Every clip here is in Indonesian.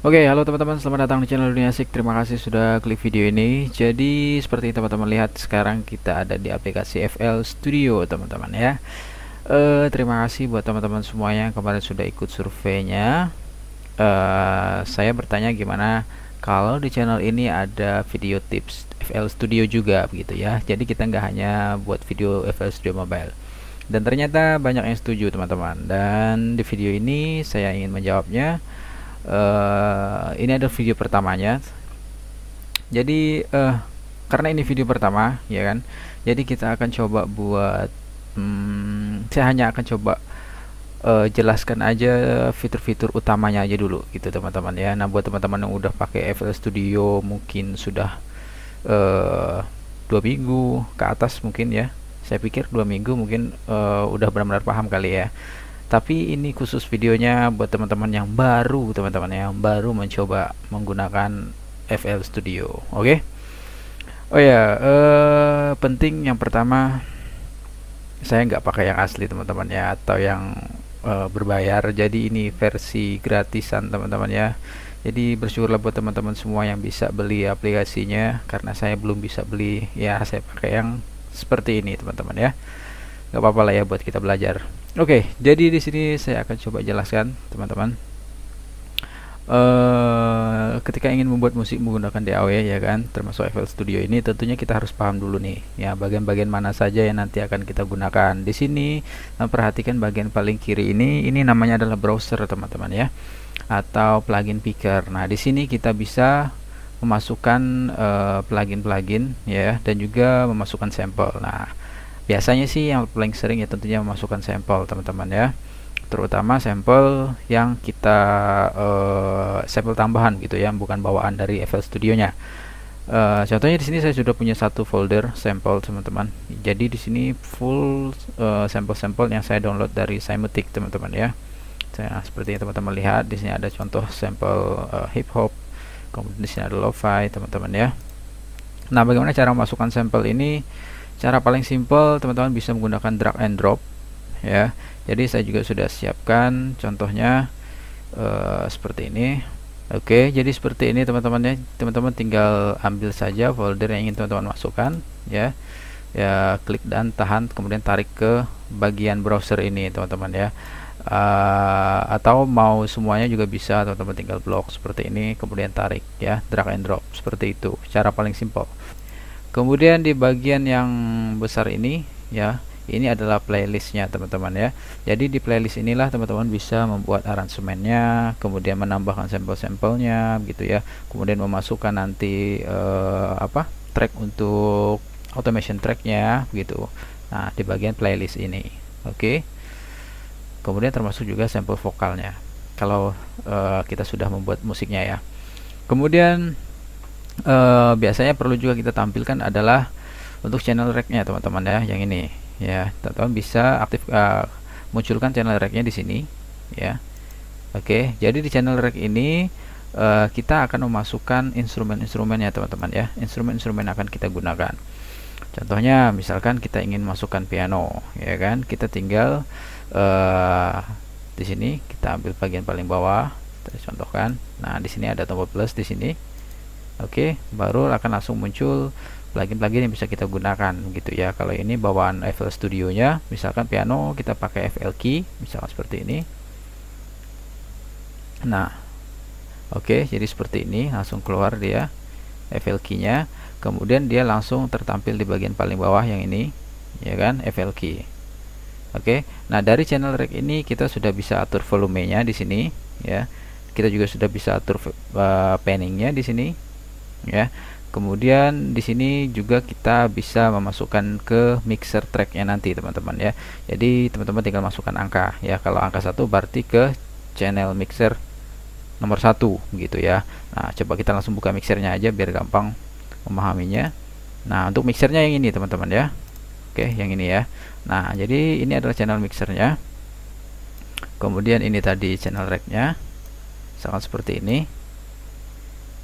Oke, okay, halo teman-teman, selamat datang di channel Dunia Asik. Terima kasih sudah klik video ini. Jadi, seperti teman-teman lihat, sekarang kita ada di aplikasi FL Studio, teman-teman ya. Uh, terima kasih buat teman-teman semuanya yang kemarin sudah ikut surveinya. Uh, saya bertanya gimana kalau di channel ini ada video tips FL Studio juga begitu ya. Jadi, kita nggak hanya buat video FL Studio Mobile. Dan ternyata banyak yang setuju, teman-teman. Dan di video ini saya ingin menjawabnya uh, ini adalah video pertamanya jadi uh, karena ini video pertama ya kan jadi kita akan coba buat hmm, saya hanya akan coba uh, jelaskan aja fitur-fitur utamanya aja dulu gitu teman-teman ya nah buat teman-teman yang udah pakai FL Studio mungkin sudah uh, dua minggu ke atas mungkin ya saya pikir dua minggu mungkin uh, udah benar-benar paham kali ya tapi ini khusus videonya buat teman-teman yang baru teman-teman yang baru mencoba menggunakan FL Studio oke okay? oh ya yeah, uh, penting yang pertama saya nggak pakai yang asli teman-teman ya atau yang uh, berbayar jadi ini versi gratisan teman-teman ya jadi bersyukurlah buat teman-teman semua yang bisa beli aplikasinya karena saya belum bisa beli ya saya pakai yang seperti ini teman-teman ya nggak apa-apa lah ya buat kita belajar Oke, okay, jadi di sini saya akan coba jelaskan, teman-teman. Uh, ketika ingin membuat musik menggunakan DAW ya kan, termasuk FL Studio ini tentunya kita harus paham dulu nih, ya bagian-bagian mana saja yang nanti akan kita gunakan. Di sini eh, perhatikan bagian paling kiri ini, ini namanya adalah browser, teman-teman ya, atau plugin picker. Nah, di sini kita bisa memasukkan eh, plugin-plugin uh, plugin -plugin, ya dan juga memasukkan sampel. Nah, biasanya sih yang paling sering ya tentunya memasukkan sampel teman-teman ya terutama sampel yang kita uh, sampel tambahan gitu ya bukan bawaan dari FL Studio nya uh, eh, contohnya di sini saya sudah punya satu folder sampel teman-teman jadi di sini full uh, sampel-sampel yang saya download dari Symatic teman-teman ya nah, seperti yang teman-teman lihat di sini ada contoh sampel uh, hip hop kemudian di sini ada lo-fi teman-teman ya nah bagaimana cara memasukkan sampel ini cara paling simple teman-teman bisa menggunakan drag and drop ya jadi saya juga sudah siapkan contohnya uh, seperti ini Oke, jadi seperti ini teman-teman ya. Teman-teman tinggal ambil saja folder yang ingin teman-teman masukkan ya. Ya, klik dan tahan kemudian tarik ke bagian browser ini teman-teman ya. Uh, atau mau semuanya juga bisa teman-teman tinggal blok seperti ini kemudian tarik ya, drag and drop seperti itu. Cara paling simple kemudian di bagian yang besar ini ya ini adalah playlistnya teman-teman ya jadi di playlist inilah teman-teman bisa membuat aransemennya kemudian menambahkan sampel-sampelnya gitu ya kemudian memasukkan nanti uh, apa track untuk automation tracknya gitu nah di bagian playlist ini oke okay. kemudian termasuk juga sampel vokalnya kalau uh, kita sudah membuat musiknya ya kemudian uh, biasanya perlu juga kita tampilkan adalah untuk channel reknya teman-teman ya yang ini ya teman-teman bisa aktif uh, munculkan channel reknya di sini ya oke okay, jadi di channel rek ini uh, kita akan memasukkan instrumen-instrumennya teman-teman ya instrumen-instrumen akan kita gunakan contohnya misalkan kita ingin masukkan piano ya kan kita tinggal uh, di sini kita ambil bagian paling bawah kita contohkan nah di sini ada tombol plus di sini Oke, okay, baru akan langsung muncul plugin-plugin yang bisa kita gunakan gitu ya. Kalau ini bawaan FL Studio-nya, misalkan piano kita pakai FL key, misalkan seperti ini. Nah, oke, okay, jadi seperti ini langsung keluar dia FL key-nya. Kemudian dia langsung tertampil di bagian paling bawah yang ini, ya kan, FL key. Oke. Okay. Nah, dari channel rack ini kita sudah bisa atur volumenya di sini ya. Kita juga sudah bisa atur uh, panning-nya di sini ya kemudian di sini juga kita bisa memasukkan ke mixer track tracknya nanti teman-teman ya jadi teman-teman tinggal masukkan angka ya kalau angka satu berarti ke channel mixer nomor satu gitu ya Nah coba kita langsung buka mixernya aja biar gampang memahaminya Nah untuk mixernya yang ini teman-teman ya Oke yang ini ya Nah jadi ini adalah channel mixernya Kemudian ini tadi channel racknya Sangat seperti ini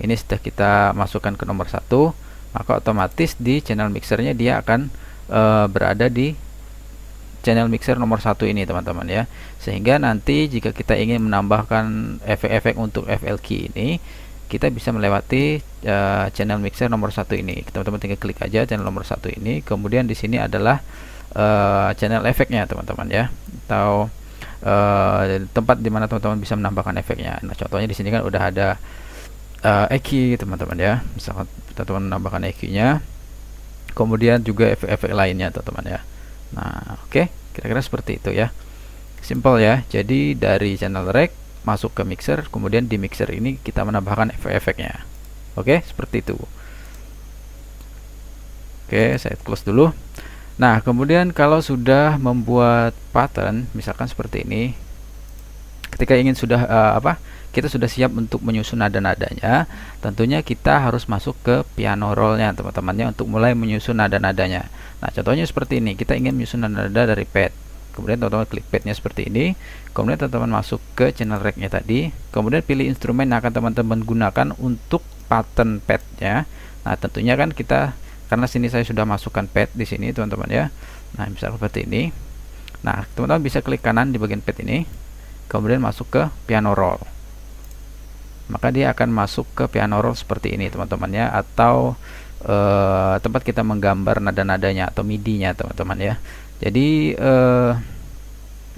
ini sudah kita masukkan ke nomor satu maka otomatis di channel mixernya dia akan e, berada di channel mixer nomor satu ini teman-teman ya sehingga nanti jika kita ingin menambahkan efek-efek untuk key ini kita bisa melewati e, channel mixer nomor satu ini. Teman-teman tinggal klik aja channel nomor satu ini. Kemudian di sini adalah e, channel efeknya, teman-teman ya, atau uh, tempat dimana teman-teman bisa menambahkan efeknya. Nah, contohnya di sini kan udah ada uh, eh, EQ teman-teman ya misalkan teman-teman menambahkan EQ-nya kemudian juga efek-efek lainnya teman-teman ya nah oke okay. kira-kira seperti itu ya simple ya jadi dari channel rack masuk ke mixer kemudian di mixer ini kita menambahkan efek-efeknya oke okay, seperti itu oke okay, saya close dulu nah kemudian kalau sudah membuat pattern misalkan seperti ini ketika ingin sudah uh, apa kita sudah siap untuk menyusun nada-nadanya tentunya kita harus masuk ke piano rollnya teman-temannya untuk mulai menyusun nada-nadanya nah contohnya seperti ini kita ingin menyusun nada-nada dari pad kemudian teman-teman klik padnya seperti ini kemudian teman-teman masuk ke channel racknya tadi kemudian pilih instrumen yang akan teman-teman gunakan untuk pattern padnya nah tentunya kan kita karena sini saya sudah masukkan pad di sini teman-teman ya nah misalnya seperti ini nah teman-teman bisa klik kanan di bagian pad ini kemudian masuk ke piano roll maka dia akan masuk ke piano roll seperti ini teman teman ya atau uh, tempat kita menggambar nada-nadanya atau midinya teman-teman ya jadi uh,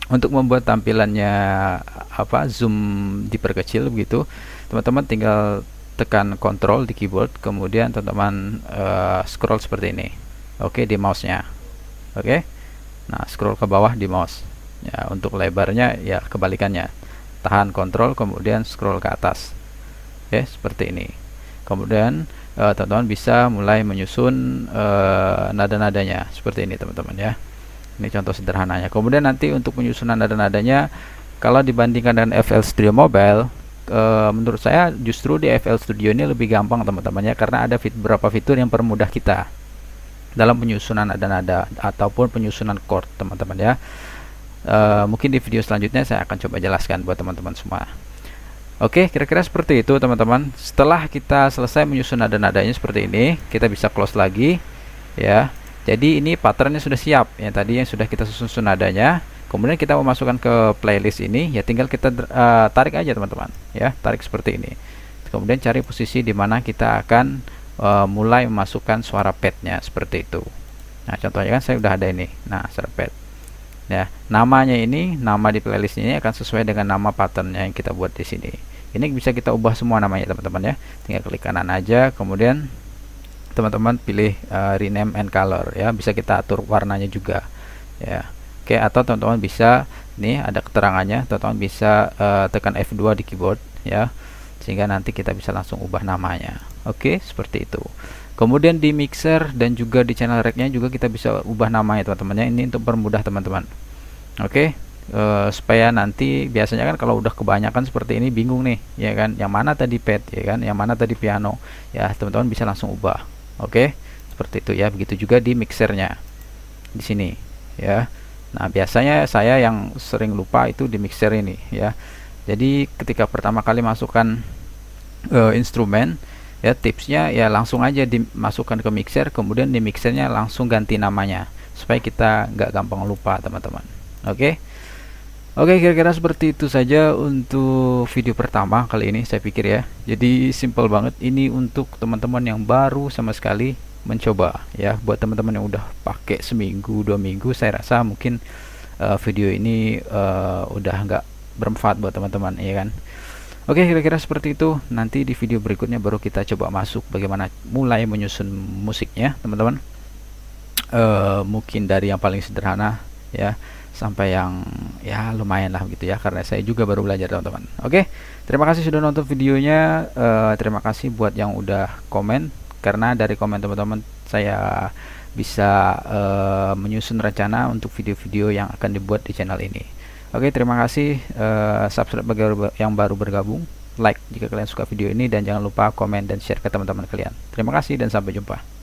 untuk membuat tampilannya apa zoom diperkecil begitu teman-teman tinggal tekan control di keyboard kemudian teman-teman uh, scroll seperti ini oke okay, di mouse nya oke okay? nah scroll ke bawah di mouse ya untuk lebarnya ya kebalikannya tahan kontrol kemudian scroll ke atas ya seperti ini kemudian eh, teman-teman uh, bisa mulai menyusun uh, nada-nadanya seperti ini teman-teman ya ini contoh sederhananya kemudian nanti untuk penyusunan nada-nadanya kalau dibandingkan dengan FL Studio Mobile eh, menurut saya justru di FL Studio ini lebih gampang teman-temannya karena ada fit beberapa fitur yang permudah kita dalam penyusunan nada-nada ataupun penyusunan chord teman-teman ya uh, mungkin di video selanjutnya saya akan coba jelaskan buat teman-teman semua Oke, kira-kira seperti itu teman-teman. Setelah kita selesai menyusun nada-nadanya seperti ini, kita bisa close lagi ya. Jadi ini patternnya sudah siap yang tadi yang sudah kita susun nadanya. Kemudian kita memasukkan ke playlist ini, ya tinggal kita uh, tarik aja teman-teman, ya tarik seperti ini. Kemudian cari posisi di mana kita akan uh, mulai memasukkan suara padnya seperti itu. Nah contohnya kan saya sudah ada ini, nah suara pad ya namanya ini nama di playlist ini akan sesuai dengan nama patternnya yang kita buat di sini ini bisa kita ubah semua namanya teman-teman ya tinggal klik kanan aja kemudian teman-teman pilih uh, rename and color ya bisa kita atur warnanya juga ya oke atau teman-teman bisa nih ada keterangannya teman-teman bisa uh, tekan F2 di keyboard ya sehingga nanti kita bisa langsung ubah namanya oke seperti itu kemudian di mixer dan juga di channel reknya juga kita bisa ubah namanya teman-temannya ini untuk permudah teman-teman oke okay? Uh, eh, supaya nanti biasanya kan kalau udah kebanyakan seperti ini bingung nih ya kan yang mana tadi pad ya kan yang mana tadi piano ya teman-teman bisa langsung ubah oke okay? seperti itu ya begitu juga di mixernya di sini ya nah biasanya saya yang sering lupa itu di mixer ini ya jadi ketika pertama kali masukkan uh, instrumen ya tipsnya ya langsung aja dimasukkan ke mixer kemudian di mixernya langsung ganti namanya supaya kita nggak gampang lupa teman-teman oke oke kira-kira seperti itu saja untuk video pertama kali ini saya pikir ya jadi simple banget ini untuk teman-teman yang baru sama sekali mencoba ya buat teman-teman yang udah pakai seminggu dua minggu saya rasa mungkin uh, video ini uh, udah nggak bermanfaat buat teman-teman ya kan Oke, kira-kira seperti itu. Nanti di video berikutnya baru kita coba masuk bagaimana mulai menyusun musiknya, teman-teman. Uh, mungkin dari yang paling sederhana ya sampai yang ya lumayan lah gitu ya karena saya juga baru belajar teman-teman. Oke, terima kasih sudah nonton videonya. Uh, terima kasih buat yang udah komen karena dari komen teman-teman saya bisa uh, menyusun rencana untuk video-video yang akan dibuat di channel ini. Oke, terima kasih uh, subscribe bagi yang baru bergabung. Like jika kalian suka video ini dan jangan lupa komen dan share ke teman-teman kalian. Terima kasih dan sampai jumpa.